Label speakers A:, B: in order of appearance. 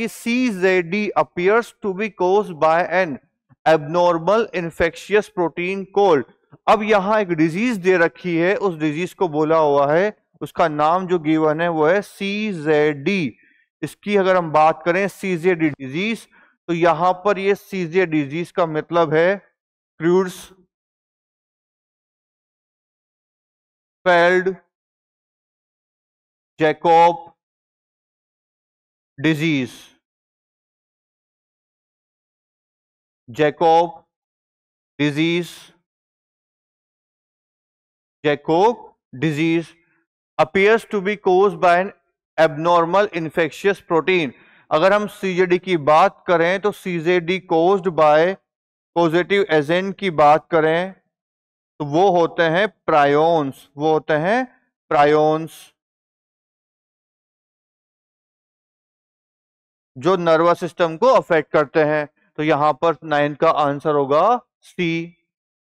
A: कि CZD appears to be caused by an abnormal infectious protein called अब यहां एक डिजीज दे रखी है उस डिजीज को बोला हुआ है उसका नाम जो गिवन है वो है CZD इसकी अगर हम बात करें CZD डिजीज तो यहां पर ये सीजे डिजीज का मतलब है
B: Creutzfeldt Jakob disease Jakob
A: disease Jakob disease appears to be cause by an abnormal infectious protein अगर हम सीजेडी की बात करें तो CJD cause by positive agent की बात करें तो वो होते हैं प्रायोन्स वो होते हैं
C: प्रायोन्स जो नर्वस सिस्टम को अफेक्ट करते हैं तो यहां पर नाइन का आंसर होगा सी